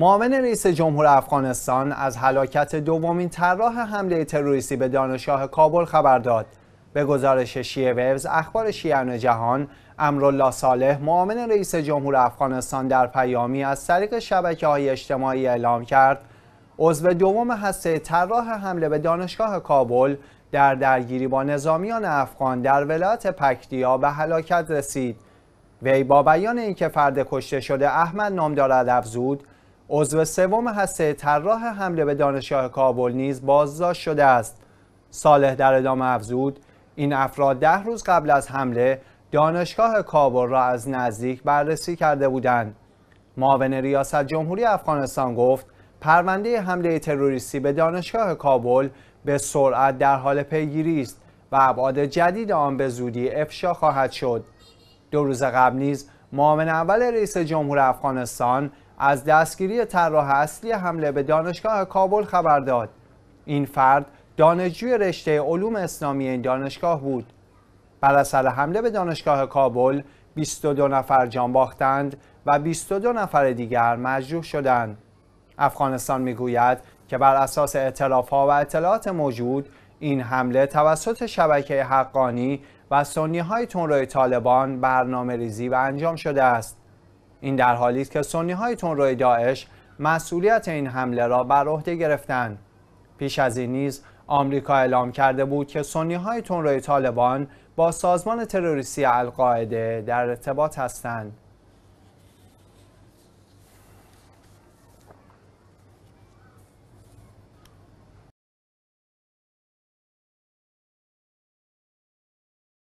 معاون رئیس جمهور افغانستان از هلاکت دومین طراح حمله تروریستی به دانشگاه کابل خبر داد. به گزارش شیعه ویوز اخبار شیعان جهان امرالله صالح معاون رئیس جمهور افغانستان در پیامی از طریق شبکه های اجتماعی اعلام کرد عضو دوم هسته طراح حمله به دانشگاه کابل در درگیری با نظامیان افغان در ولایت پکتیا به هلاکت رسید وی با بیان اینکه فرد کشته شده احمد نام دارد افزود عضو سوم هسته طراح حمله به دانشگاه کابل نیز بازداشت شده است صالح در ادامه افزود این افراد ده روز قبل از حمله دانشگاه کابل را از نزدیک بررسی کرده بودند معاون ریاست جمهوری افغانستان گفت پرونده حمله تروریستی به دانشگاه کابل به سرعت در حال پیگیری است و ابعاد جدید آن به زودی افشا خواهد شد دو روز قبل نیز معاون اول رئیس جمهور افغانستان از دستگیری طراح اصلی حمله به دانشگاه کابل خبر داد این فرد دانشجوی رشته علوم اسلامی این دانشگاه بود بر اثر حمله به دانشگاه کابل 22 نفر جان باختند و 22 نفر دیگر مجروح شدند افغانستان میگوید که بر اساس اعتراف ها و اطلاعات موجود این حمله توسط شبکه حقانی و سنی های تنروی طالبان برنامه ریزی و انجام شده است این در حالی است که سنی های تندروی داعش مسئولیت این حمله را بر عهده گرفتند پیش از این نیز آمریکا اعلام کرده بود که سنی های تندروی طالبان با سازمان تروریستی القاعده در ارتباط هستند